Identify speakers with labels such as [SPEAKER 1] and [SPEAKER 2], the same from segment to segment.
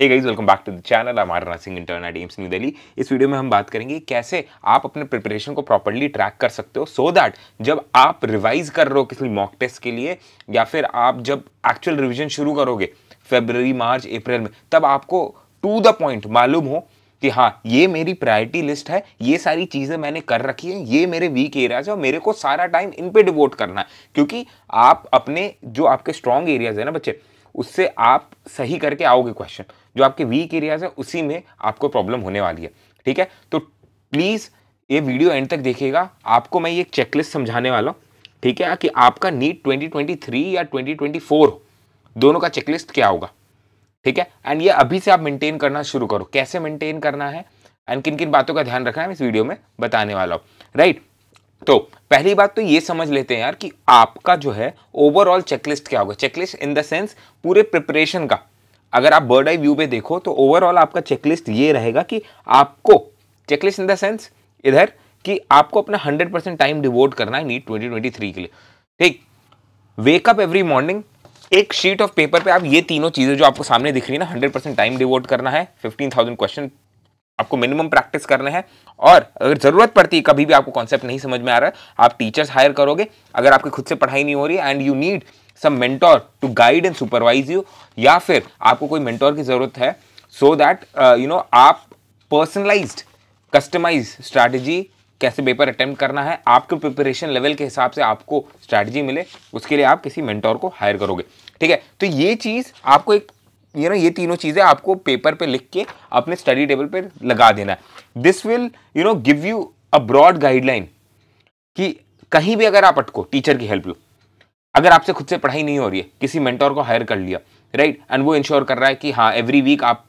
[SPEAKER 1] hey guys welcome back to the channel हमारा nursing intern at AIIMS New Delhi इस video में हम बात करेंगे कैसे आप अपने प्रिपरेशन को प्रॉपरली ट्रैक कर सकते हो सो so दैट जब आप रिवाइज कर रहे हो किसी मॉक टेस्ट के लिए या फिर आप जब एक्चुअल रिविजन शुरू करोगे फेबररी मार्च अप्रैल में तब आपको टू द पॉइंट मालूम हो कि हाँ ये मेरी प्रायोरिटी लिस्ट है ये सारी चीज़ें मैंने कर रखी हैं ये मेरे वीक एरियाज है और मेरे को सारा टाइम इन पर डिवोट करना है क्योंकि आप अपने जो आपके स्ट्रॉन्ग एरियाज है ना बच्चे उससे आप सही करके आओगे क्वेश्चन जो आपके वीक एरियाज है उसी में आपको प्रॉब्लम होने वाली है ठीक है तो प्लीज़ ये वीडियो एंड तक देखिएगा आपको मैं ये चेकलिस्ट समझाने वाला हूँ ठीक है कि आपका नीट 2023 या 2024 दोनों का चेकलिस्ट क्या होगा ठीक है एंड ये अभी से आप मेंटेन करना शुरू करो कैसे मेंटेन करना है एंड किन किन बातों का ध्यान रखना है इस वीडियो में बताने वाला हूँ राइट तो पहली बात तो ये समझ लेते हैं यार कि आपका जो है ओवरऑल चेकलिस्ट क्या होगा चेकलिस्ट इन द सेंस पूरे प्रिपरेशन का अगर आप बर्ड आई व्यू पे देखो तो ओवरऑल आपका चेकलिस्ट ये रहेगा कि आपको चेकलिस्ट इन द सेंस इधर कि आपको अपना 100 परसेंट टाइम डिवोट करना है नीट 2023 के लिए ठीक वेकअप एवरी मॉर्निंग एक शीट ऑफ पेपर पे आप ये तीनों चीज़ें जो आपको सामने दिख रही है ना हंड्रेड परसेंट टाइम डिवोट करना है फिफ्टीन थाउजेंड क्वेश्चन आपको मिनिमम प्रैक्टिस करने हैं और अगर ज़रूरत पड़ती है कभी भी आपको कॉन्सेप्ट नहीं समझ में आ रहा है आप टीचर्स हायर करोगे अगर आपकी खुद से पढ़ाई नहीं हो रही and you need some mentor to guide and supervise you या फिर आपको कोई मेंटोर की ज़रूरत है सो दैट यू नो आप पर्सनलाइज्ड कस्टमाइज स्ट्रैटेजी कैसे पेपर अटेम्प्ट करना है आपके प्रिपरेशन लेवल के हिसाब से आपको स्ट्रैटेजी मिले उसके लिए आप किसी मेंटोर को हायर करोगे ठीक है तो ये चीज़ आपको एक यू नो ये तीनों चीज़ें आपको पेपर पे लिख के अपने स्टडी टेबल पे लगा देना है this will you know give you a broad guideline कि कहीं भी अगर आप अटको टीचर की हेल्प लो अगर आपसे खुद से पढ़ाई नहीं हो रही है किसी मेंटोर को हायर कर लिया राइट एंड वो इंश्योर कर रहा है कि हाँ एवरी वीक आप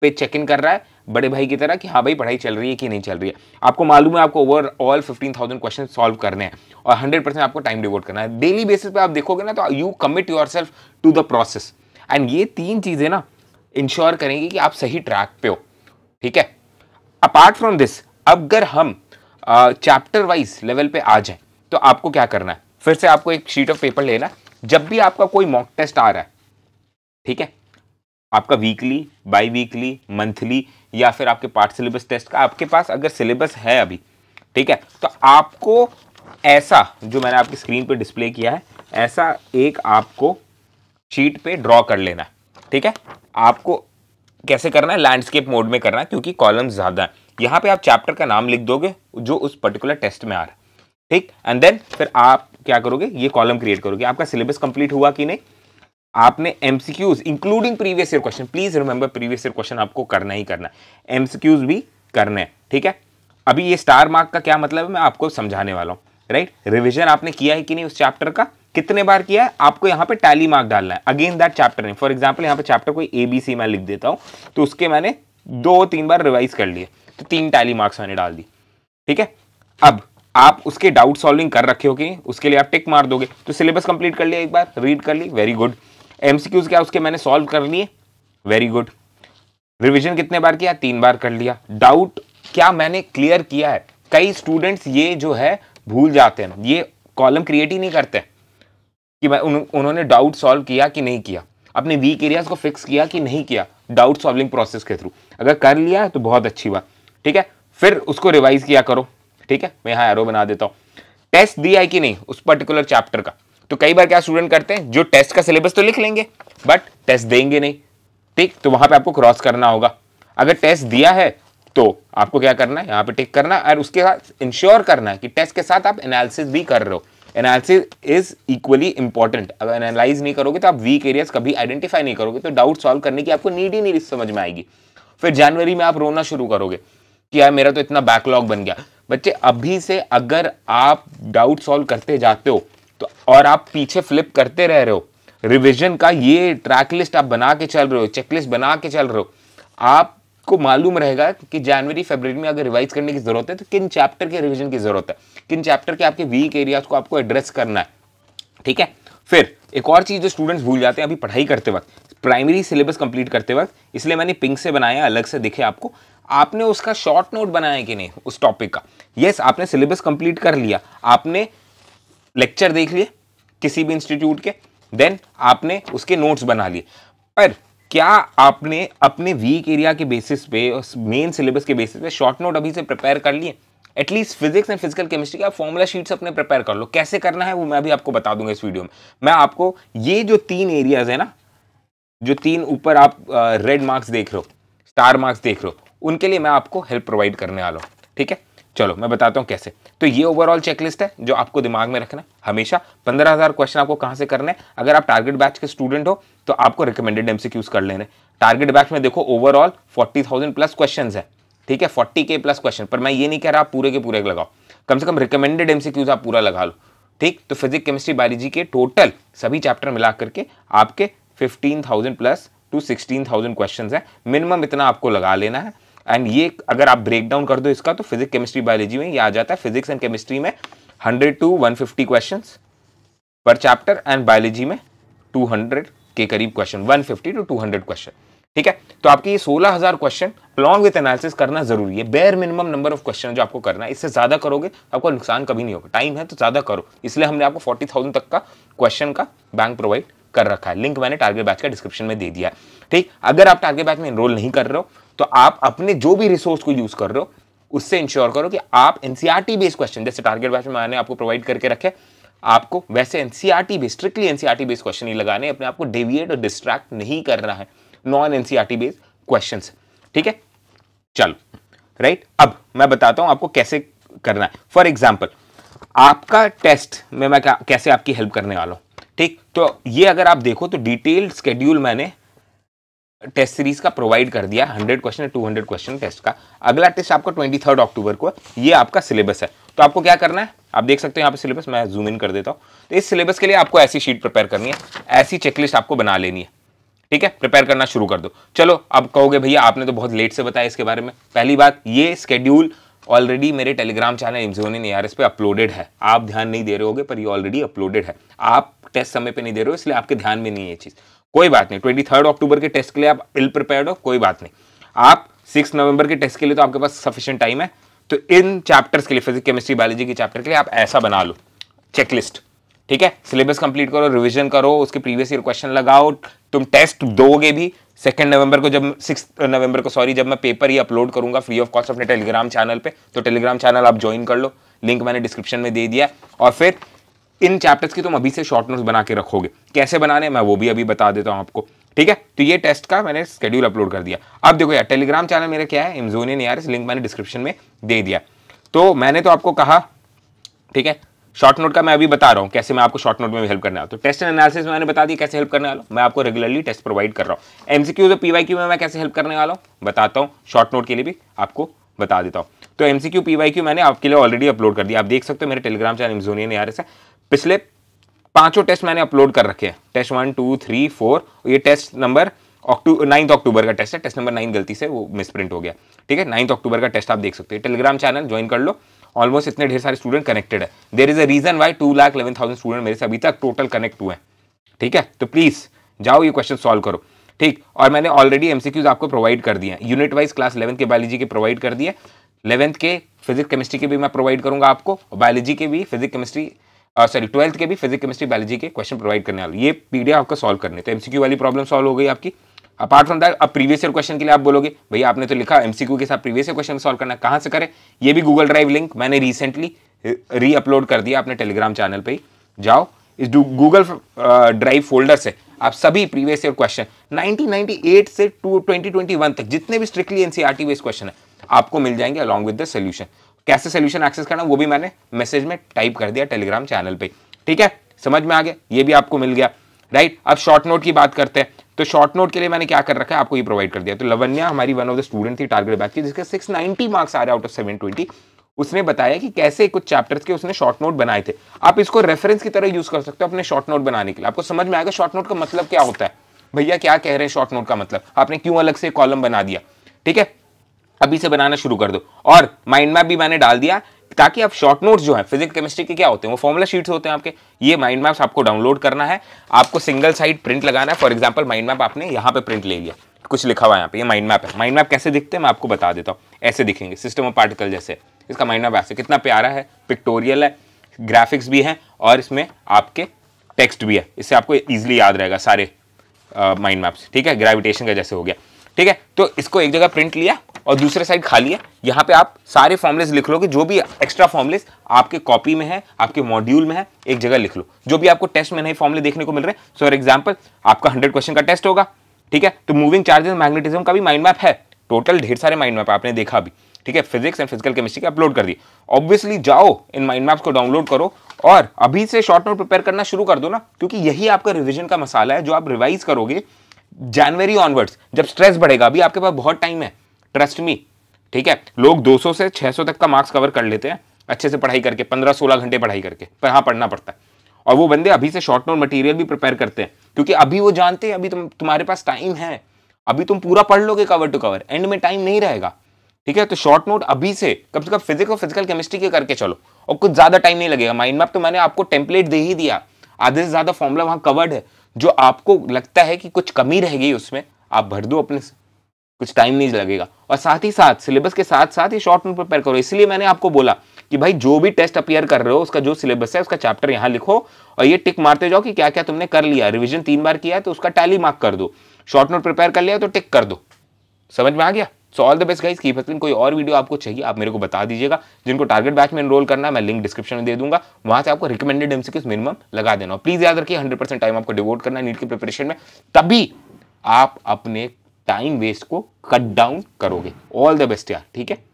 [SPEAKER 1] पे चेक इन कर रहा है बड़े भाई की तरह कि हाँ भाई पढ़ाई चल रही है कि नहीं चल रही है आपको मालूम है आपको overall fifteen thousand question solve करने हैं और हंड्रेड परसेंट आपको टाइम डिवोट करना है डेली बेसिस पे आप देखोगे ना तो you commit yourself to the process and ये तीन चीज़ें ना इंश्योर करेंगी कि आप सही ट्रैक पे हो ठीक है अपार्ट फ्रॉम दिस अगर हम चैप्टर वाइज लेवल पे आ जाए तो आपको क्या करना है फिर से आपको एक शीट ऑफ पेपर लेना जब भी आपका कोई मॉक टेस्ट आ रहा है ठीक है आपका वीकली बाई वीकली मंथली या फिर आपके पार्ट सिलेबस टेस्ट का आपके पास अगर सिलेबस है अभी ठीक है तो आपको ऐसा जो मैंने आपकी स्क्रीन पर डिस्प्ले किया है ऐसा एक आपको शीट पे ड्रॉ कर लेना है ठीक है आपको कैसे करना है लैंडस्केप मोड में करना है क्योंकि कॉलम ज़्यादा है यहाँ पे आप चैप्टर का नाम लिख दोगे जो उस पर्टिकुलर टेस्ट में आ रहा है ठीक एंड देन फिर आप क्या करोगे ये कॉलम क्रिएट करोगे आपका सिलेबस कंप्लीट हुआ कि नहीं आपने MCQs including previous year question please remember previous year question आपको करना ही करना है एमसीक्यूज भी करना है ठीक है अभी ये स्टार मार्क का क्या मतलब है मैं आपको समझाने वाला हूँ राइट रिविजन आपने किया है कि नहीं उस चैप्टर का कितने बार किया है आपको यहाँ पे टैली मार्क डालना है अगेन दैट चैप्टर नहीं फॉर एग्जाम्पल यहाँ पे चैप्टर कोई ए बी सी मैं लिख देता हूँ तो उसके मैंने दो तीन बार रिवाइज कर लिए तो तीन टैली मार्क्स मैंने डाल दी ठीक है अब आप उसके डाउट सॉल्विंग कर रखे होगी उसके लिए आप टिक मार दोगे तो सिलेबस कंप्लीट कर लिया एक बार रीड कर ली वेरी गुड एमसीक्यूज क्या उसके मैंने सॉल्व कर लिए वेरी गुड रिवीजन कितने बार किया तीन बार कर लिया डाउट क्या मैंने क्लियर किया है कई स्टूडेंट्स ये जो है भूल जाते हैं ये कॉलम क्रिएट ही नहीं करते कि मैं उन, उन्होंने डाउट सॉल्व किया कि नहीं किया अपने वीक एरियाज को फिक्स किया कि नहीं किया डाउट सॉल्विंग प्रोसेस के थ्रू अगर कर लिया तो बहुत अच्छी बात ठीक है फिर उसको रिवाइज किया करो ठीक है मैं यहाँ एरो बना देता हूँ टेस्ट दिया है कि नहीं उस पर्टिकुलर चैप्टर का तो कई बार क्या स्टूडेंट करते हैं जो टेस्ट का सिलेबस तो लिख लेंगे बट टेस्ट देंगे नहीं ठीक तो वहां पे आपको क्रॉस करना होगा अगर टेस्ट दिया है तो आपको क्या करना है यहाँ पे टिक करना और उसके साथ इंश्योर करना है कि टेस्ट के साथ आप एनालिसिस भी कर रहे हो एनालिसिस इज इक्वली इंपॉर्टेंट अगर एनालाइज नहीं करोगे तो आप वीक एरियाज कभी आइडेंटिफाई नहीं करोगे तो डाउट सॉल्व करने की आपको नीड ही नहीं समझ में आएगी फिर जनवरी में आप रोना शुरू करोगे कि यार मेरा तो इतना बैकलॉग बन गया बच्चे अभी से अगर आप डाउट सॉल्व करते जाते हो तो और आप पीछे फ्लिप करते रह रहे हो रिविजन का ये ट्रैक लिस्ट आप बना के चल रहे हो चेकलिस्ट बना के चल रहे हो आपको मालूम रहेगा कि जनवरी फरवरी में अगर रिवाइज करने की ज़रूरत है तो किन चैप्टर के रिविजन की ज़रूरत है किन चैप्टर के आपके वीक एरियाज को आपको एड्रेस करना है ठीक है फिर एक और चीज़ जो स्टूडेंट्स भूल जाते हैं अभी पढ़ाई करते वक्त प्राइमरी सिलेबस कंप्लीट करते वक्त इसलिए मैंने पिंक से बनाया अलग से दिखे आपको आपने उसका शॉर्ट नोट बनाया कि नहीं उस टॉपिक का यस आपने सिलेबस कंप्लीट कर लिया आपने लेक्चर देख लिए किसी भी इंस्टीट्यूट के देन आपने उसके नोट्स बना लिए पर क्या आपने अपने वीक एरिया के बेसिस पे मेन सिलेबस के बेसिस पे शॉर्ट नोट अभी से प्रिपेयर कर लिए at least physics and physical chemistry का फॉर्मूला शीट्स अपने प्रिपेयर कर लो कैसे करना है वो मैं अभी आपको बता दूंगा इस वीडियो में मैं आपको ये जो तीन एरियाज है ना जो तीन ऊपर आप रेड मार्क्स देख रहे हो स्टार मार्क्स देख रहे हो उनके लिए मैं आपको हेल्प प्रोवाइड करने वाला हूँ ठीक है चलो मैं बताता हूँ कैसे तो ये ओवरऑल चेकलिस्ट है जो आपको दिमाग में रखना है हमेशा पंद्रह हज़ार क्वेश्चन आपको कहाँ से करने हैं अगर आप टारगेट बैच के स्टूडेंट हो तो आपको रिकमेंडेड एम कर लेने टारगेट बैच में देखो overall forty thousand plus question है ठीक है फोर्टी के प्लस क्वेश्चन पर मैं ये नहीं कह रहा आप पूरे के पूरे लगाओ कम से कम रिकमेंडेड एम आप पूरा लगा लो ठीक तो फिजिक्स केमिस्ट्री बायोलॉजी के टोटल सभी चैप्टर मिला करके आपके fifteen thousand plus to sixteen thousand question है मिनिमम इतना आपको लगा लेना है एंड ये अगर आप ब्रेक डाउन कर दो इसका तो फिजिक्स केमिस्ट्री बायोलॉजी में ये आ जाता है फिजिक्स एंड केमिस्ट्री में hundred to one fifty question पर चैप्टर एंड बायोलॉजी में टू हंड्रेड के करीब question one fifty to two hundred question ठीक है तो आपके ये सोलह हजार क्वेश्चन अलॉन्ग विथ एनालिसिस करना जरूरी है bare minimum number of question जो आपको करना है इससे ज्यादा करोगे आपको नुकसान कभी नहीं होगा टाइम है तो ज्यादा करो इसलिए हमने आपको फोर्टी थाउजेंड तक का क्वेश्चन का बैंक प्रोवाइड कर रखा है लिंक मैंने टारगेट बैच का डिस्क्रिप्शन में दे दिया है ठीक अगर आप टारगेट बैच में इनरोल नहीं कर रहे हो तो आप अपने जो भी रिसोर्स को यूज कर रहे हो उससे इंश्योर करो कि आप एनसीआरटी बेस्ड क्वेश्चन जैसे टारगेट बैच में मैंने आपको प्रोवाइड करके रखे आपको वैसे NCERT based strictly NCERT based question ही लगाने अपने आपको डेविएट और डिस्ट्रैक्ट नहीं करना है नॉन एनसीआरटी बेस्ड क्वेश्चन ठीक है चलो राइट अब मैं बताता हूं आपको कैसे करना है फॉर एग्जाम्पल आपका टेस्ट में मैं कैसे आपकी हेल्प करने वाला हूं ठीक तो ये अगर आप देखो तो डिटेल्ड स्केड्यूल मैंने टेस्ट सीरीज का प्रोवाइड कर दिया 100 क्वेश्चन 200 क्वेश्चन टेस्ट का अगला टेस्ट आपका 23 अक्टूबर को ये आपका सिलेबस है तो आपको क्या करना है आप देख सकते हो यहाँ पे सिलेबस मैं जूम इन कर देता हूँ तो इस सिलेबस के लिए आपको ऐसी शीट प्रिपेयर करनी है ऐसी चेकलिस्ट आपको बना लेनी है ठीक है प्रिपेयर करना शुरू कर दो चलो अब कहोगे भैया आपने तो बहुत लेट से बताया इसके बारे में पहली बात ये स्केड्यूल ऑलरेडी मेरे टेलीग्राम चैनल इमजोन इन एआरएस पे अपलोडेड है आप ध्यान नहीं दे रहे होगे पर ये ऑलरेडी अपलोडेड है आप टेस्ट समय पे नहीं दे रहे हो इसलिए आपके ध्यान में नहीं है ये चीज़ कोई बात नहीं ट्वेंटी थर्ड अक्टूबर के टेस्ट के लिए आप इल प्रिपेयर्ड हो कोई बात नहीं आप सिक्स नवंबर के टेस्ट के लिए तो आपके पास सफिशियंट टाइम है तो इन चैप्टर्स के लिए फिजिक्स केमिस्ट्री बायोलॉजी के चैप्टर के लिए आप ऐसा बना लो चेकलिस्ट ठीक है सिलेबस कंप्लीट करो रिवीजन करो उसके प्रीवियस ईयर क्वेश्चन लगाओ तुम टेस्ट दोगे भी सेकेंड नवंबर को जब सिक्स नवंबर को सॉरी जब मैं पेपर ही अपलोड करूंगा फ्री ऑफ कॉस्ट अपने टेलीग्राम चैनल पे तो टेलीग्राम चैनल आप ज्वाइन कर लो लिंक मैंने डिस्क्रिप्शन में दे दिया और फिर इन चैप्टर्स की तुम अभी से शॉर्ट नोट्स बना के रखोगे कैसे बनाने मैं वो भी अभी बता देता हूँ आपको ठीक है तो ये टेस्ट का मैंने स्केड्यूल अपलोड कर दिया अब देखो यार टेलीग्राम चैनल मेरा क्या है इमजोनियन यार लिंक मैंने डिस्क्रिप्शन में दे दिया तो मैंने तो आपको कहा ठीक है शॉर्ट नोट का मैं अभी बता रहा हूँ कैसे मैं आपको शॉर्ट नोट में हेल्प करने वाला तो टेस्ट एंड एनालिसिस मैंने बता दिया कैसे हेल्प करने वाला मैं आपको रेगुलरली टेस्ट प्रोवाइड कर रहा हूँ एमसीक्यू और पीवाईक्यू में मैं कैसे हेल्प करने वाला हूँ बताता हूँ शॉर्ट नोट के लिए भी आपको बता देता हूँ तो एमसीक्यू पीवाईक्यू मैंने आपके लिए ऑलरेडी अपलोड कर दिया आप देख सकते हो मेरे टेलीग्राम चैनल एमजोनियन यार से पिछले पांचों टेस्ट मैंने अपलोड कर रखे हैं test one two three four ये टेस्ट नंबर अक्टू नाइन्थ अक्टूबर का टेस्ट है टेस्ट नंबर नाइन गलती से वो मिसप्रिंट हो गया ठीक है नाइन्थ अक्टूबर का टेस्ट आप देख सकते हैं टेलीग्राम चैनल ज्वाइन कर लो ऑलमोस्ट इतने ढेर सारे स्टूडेंट कनेक्टेड है there is a reason why two lakh eleven thousand student मेरे से अभी तक टोटल कनेक्ट हुए हैं ठीक है तो प्लीज़ जाओ ये क्वेश्चन सॉल्व करो ठीक और मैंने ऑलरेडी एमसीक्यूज आपको प्रोवाइड कर दिए हैं यूनिट वाइज क्लास इलेवंथ के बायोलॉजी के प्रोवाइड कर दिए इलेवंथ के फिजिक्स केमिस्ट्री के भी मैं प्रोवाइड करूंगा आपको और बायोलॉजी के भी physics chemistry sorry uh, twelfth के भी फिजिक्स केमिस्ट्री बायोलॉजी के क्वेश्चन प्रोवाइड करने वाले ये पीडीएफ आपका सॉल्व करने तो एमसीक्यू वाली प्रॉब्लम सॉल्व हो गई आपकी अपार्ट फ्रॉम दैट अब प्रीवियस ईयर क्वेश्चन के लिए आप बोलोगे भैया आपने तो लिखा एमसीक्यू के साथ प्रीवियस ईयर क्वेश्चन सॉल्व करना कहाँ से करें ये भी गूगल ड्राइव लिंक मैंने रिसेंटली री अपलोड कर दिया अपने टेलीग्राम चैनल पर ही जाओ इस गूगल ड्राइव फोल्डर से आप सभी प्रीवियस ईयर क्वेश्चन 1998 से 2021 तक जितने भी स्ट्रिक्टली एनसीआरटी बेस्ड क्वेश्चन है आपको मिल जाएंगे अलॉन्ग विद द सोल्यूशन कैसे सोल्यूशन एक्सेस करना वो भी मैंने मैसेज में टाइप कर दिया टेलीग्राम चैनल पर ठीक है समझ में आ गया ये भी आपको मिल गया राइट अब शॉर्ट नोट की बात करते हैं तो शॉर्ट नोट के लिए मैंने क्या कर रखा है आपको ये प्रोवाइड कर दिया तो लवन्या हमारी वन ऑफ द स्टूडेंट थी टारगेट बैच की जिसके 690 मार्क्स आ रहे आउट ऑफ 720 उसने बताया कि कैसे कुछ चैप्टर्स के उसने शॉर्ट नोट बनाए थे आप इसको रेफरेंस की तरह यूज कर सकते हो अपने शॉर्ट नोट बनाने के लिए आपको समझ में आएगा शॉर्ट नोट का मतलब क्या होता है भैया क्या कह रहे हैं शॉर्ट नोट का मतलब आपने क्यों अलग से कॉलम बना दिया ठीक है अभी से बनाना शुरू कर दो और माइंड मैप भी मैंने डाल दिया ताकि आप शॉर्ट नोट्स जो है फिजिक्स केमिस्ट्री के क्या होते हैं वो फॉर्मुला शीट्स होते हैं आपके ये माइंड मैप्स आपको डाउनलोड करना है आपको सिंगल साइड प्रिंट लगाना है फॉर एग्जाम्पल माइंड मैप आपने यहाँ पे प्रिंट ले लिया कुछ लिखा हुआ है यहाँ पे ये माइंड मैप है माइंड मैप कैसे दिखते हैं मैं आपको बता देता हूँ ऐसे दिखेंगे सिस्टम ऑफ पार्टिकल जैसे इसका माइंड मैप ऐसे कितना प्यारा है पिक्टोरियल है ग्राफिक्स भी हैं और इसमें आपके टेक्स्ट भी है इससे आपको ईजिली याद रहेगा सारे माइंड मैप्स ठीक है ग्रेविटेशन का जैसे हो गया ठीक है तो इसको एक जगह प्रिंट लिया और दूसरे साइड खाली है यहाँ पे आप सारे फॉर्मलेस लिख लो कि जो भी एक्स्ट्रा फॉर्मलेस आपके कॉपी में है आपके मॉड्यूल में है एक जगह लिख लो जो भी आपको टेस्ट में नए फॉर्मले देखने को मिल रहे हैं सो फॉर एग्जाम्पल आपका हंड्रेड क्वेश्चन का टेस्ट होगा ठीक है तो मूविंग चार्जेस मैग्नेटिज्म का भी माइंड मैप है टोटल ढेर सारे माइंड मैप आपने देखा अभी ठीक है फिजिक्स एंड फिजिकल केमिस्ट्री के अपलोड कर दिए ऑब्वियसली जाओ इन माइंड मैप्स को डाउनलोड करो और अभी से शॉर्ट नोट प्रिपेयर करना शुरू कर दो ना क्योंकि यही आपका रिविजन का मसाला है जो आप रिवाइज करोगे जनवरी ऑनवर्ड्स जब स्ट्रेस बढ़ेगा अभी आपके पास बहुत टाइम है ट्रस्ट मी ठीक है लोग 200 से 600 तक का मार्क्स कवर कर लेते हैं अच्छे से पढ़ाई करके 15-16 घंटे पढ़ाई करके पर हाँ पढ़ना पड़ता है और वो बंदे अभी से शॉर्ट नोट मटेरियल भी प्रिपेयर करते हैं क्योंकि अभी वो जानते हैं अभी तुम तुम्हारे पास टाइम है अभी तुम पूरा पढ़ लोगे कवर टू कवर एंड में टाइम नहीं रहेगा ठीक है तो शॉर्ट नोट अभी से कम से कम फिजिक्स और फिजिकल केमिस्ट्री के करके चलो और कुछ ज़्यादा टाइम नहीं लगेगा माइंड मैप तो मैंने आपको टेम्पलेट दे ही दिया आधे से ज़्यादा फॉर्मूला वहाँ कवर्ड है जो आपको लगता है कि कुछ कमी रहेगी उसमें आप भर दो अपने से कुछ टाइम नहीं लगेगा और साथ ही साथ सिलेबस के साथ साथ ही शॉर्ट में प्रिपेयर करो इसलिए मैंने आपको बोला कि भाई जो भी टेस्ट अपियर कर रहे हो उसका जो सिलेबस है उसका चैप्टर यहाँ लिखो और ये टिक मारते जाओ कि क्या क्या तुमने कर लिया रिविजन तीन बार किया तो उसका टैली मार्क कर दो शॉर्ट नोट प्रिपेयर कर लिया तो टिक कर दो समझ में आ गया so all the best guys की फसल कोई और वीडियो आपको चाहिए आप मेरे को बता दीजिएगा जिनको टारगेट बैच में एनरोल करना है मैं लिंक डिस्क्रिप्शन में दे दूंगा वहां से आपको रिकमेंडेड एमसीक्यूज मिनिमम लगा देना प्लीज याद रखिए हंड्रेड टाइम आपको डिवोट करना है नीट के प्रिपरेशन में तभी आप अपने टाइम वेस्ट को कट डाउन करोगे ऑल द बेस्ट यार ठीक है